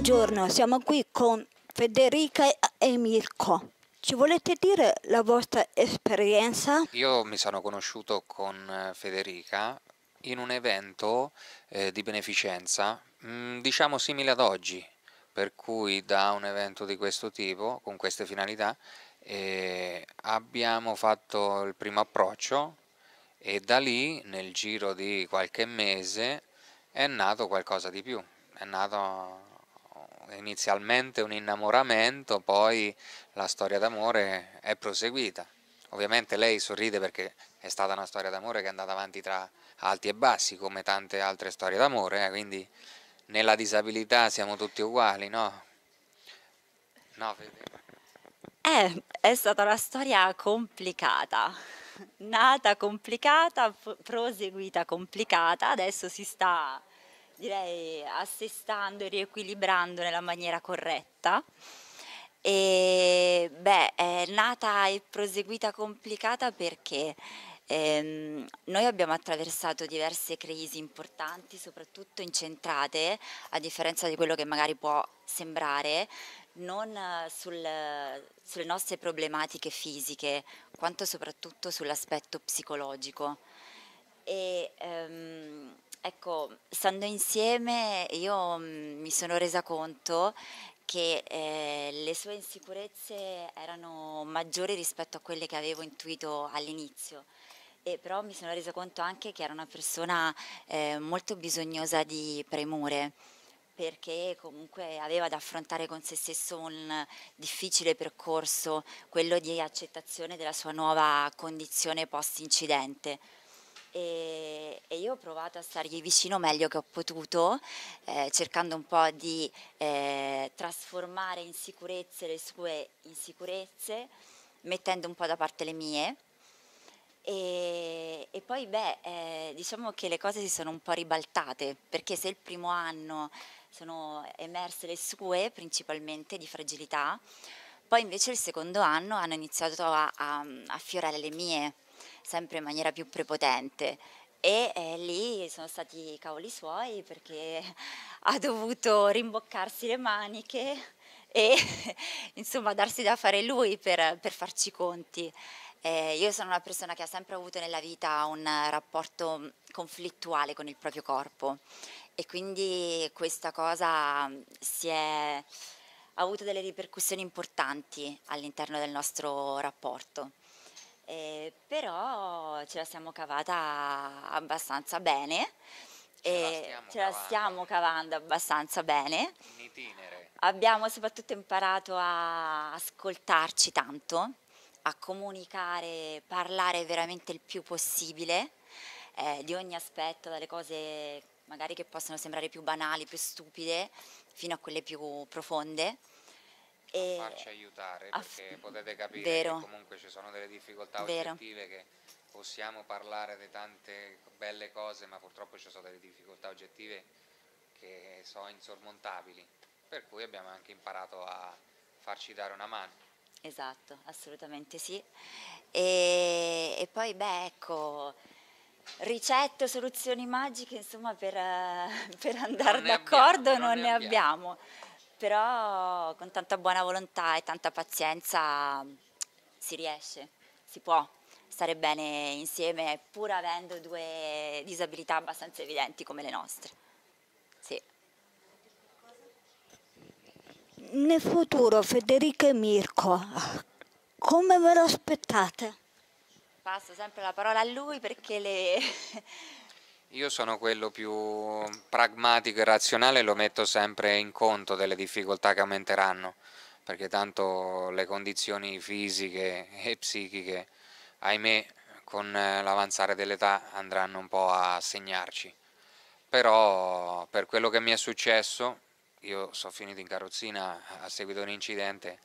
Buongiorno, siamo qui con Federica e Mirko. Ci volete dire la vostra esperienza? Io mi sono conosciuto con eh, Federica in un evento eh, di beneficenza, mh, mm, diciamo simile ad oggi, per cui da un evento di questo tipo, con queste finalità, eh, abbiamo fatto il primo approccio e da lì, nel giro di qualche mese, è nato qualcosa di più, è nato inizialmente un innamoramento, poi la storia d'amore è proseguita. Ovviamente lei sorride perché è stata una storia d'amore che è andata avanti tra alti e bassi, come tante altre storie d'amore, eh? quindi nella disabilità siamo tutti uguali, no? No, Fede? Eh, è stata una storia complicata, nata complicata, proseguita complicata, adesso si sta direi assestando e riequilibrando nella maniera corretta. E, beh, è nata e proseguita complicata perché ehm, noi abbiamo attraversato diverse crisi importanti, soprattutto incentrate, a differenza di quello che magari può sembrare, non sul, sulle nostre problematiche fisiche, quanto soprattutto sull'aspetto psicologico. E, ehm, Ecco, stando insieme io mm, mi sono resa conto che eh, le sue insicurezze erano maggiori rispetto a quelle che avevo intuito all'inizio. E però mi sono resa conto anche che era una persona eh, molto bisognosa di premure perché comunque aveva da affrontare con se stesso un difficile percorso, quello di accettazione della sua nuova condizione post incidente e, e, io ho provato a stargli vicino meglio che ho potuto, eh, cercando un po' di eh, trasformare in sicurezze le sue insicurezze, mettendo un po' da parte le mie. E, e poi, beh, eh, diciamo che le cose si sono un po' ribaltate, perché se il primo anno sono emerse le sue, principalmente di fragilità, poi invece il secondo anno hanno iniziato a, a, a fiorare le mie sempre in maniera più prepotente e eh, lì sono stati i cavoli suoi perché ha dovuto rimboccarsi le maniche e insomma darsi da fare lui per, per farci conti. Eh, io sono una persona che ha sempre avuto nella vita un rapporto mm, conflittuale con il proprio corpo e quindi questa cosa mm, si è, ha avuto delle ripercussioni importanti all'interno del nostro rapporto eh, però ce la siamo cavata abbastanza bene. Ce la, eh, ce la stiamo cavando abbastanza bene. In itinere. Abbiamo soprattutto imparato a ascoltarci tanto, a comunicare, parlare veramente il più possibile eh, di ogni aspetto, dalle cose magari che possono sembrare più banali, più stupide, fino a quelle più profonde e farci aiutare perché potete capire vero. che comunque ci sono delle difficoltà vero. oggettive che possiamo parlare di tante belle cose ma purtroppo ci sono delle difficoltà oggettive che sono insormontabili per cui abbiamo anche imparato a farci dare una mano esatto assolutamente sì e, e poi beh ecco ricette soluzioni magiche insomma per, eh, per andare non d'accordo abbiamo, non, non ne abbiamo. abbiamo però con tanta buona volontà e tanta pazienza mm, si riesce, si può stare bene insieme pur avendo due disabilità abbastanza evidenti come le nostre. Sì. Nel futuro Federica e Mirko, come ve lo aspettate? Passo sempre la parola a lui perché le... Io sono quello più pragmatico e razionale, lo metto sempre in conto delle difficoltà che aumenteranno, perché tanto le condizioni fisiche e psichiche, ahimè, con eh, l'avanzare dell'età andranno un po' a segnarci. Però per quello che mi è successo, io sono finito in carrozzina a seguito di un incidente,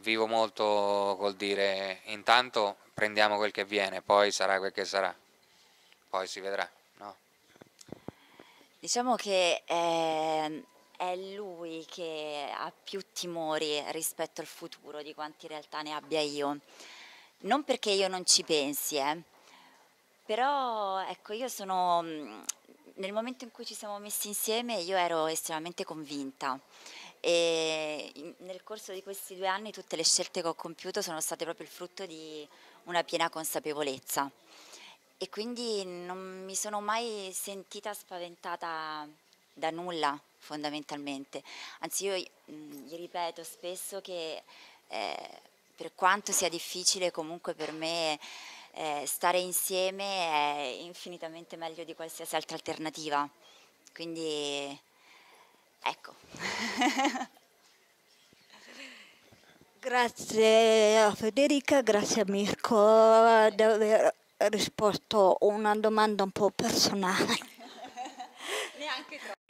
vivo molto col dire intanto prendiamo quel che viene, poi sarà quel che sarà, poi si vedrà. Diciamo che eh, è lui che ha più timori rispetto al futuro di quanti in realtà ne abbia io. Non perché io non ci pensi, eh. però ecco, io sono mhmm, nel momento in cui ci siamo messi insieme io ero estremamente convinta e nel corso di questi due anni tutte le scelte che ho compiuto sono state proprio il frutto di una piena consapevolezza e quindi non mi sono mai sentita spaventata da nulla fondamentalmente. Anzi io mh, gli ripeto spesso che eh, per quanto sia difficile comunque per me eh, stare insieme è infinitamente meglio di qualsiasi altra alternativa. Quindi ecco. grazie a Federica, grazie a Mirko, davvero risposto una domanda un po' personale. Neanche troppo.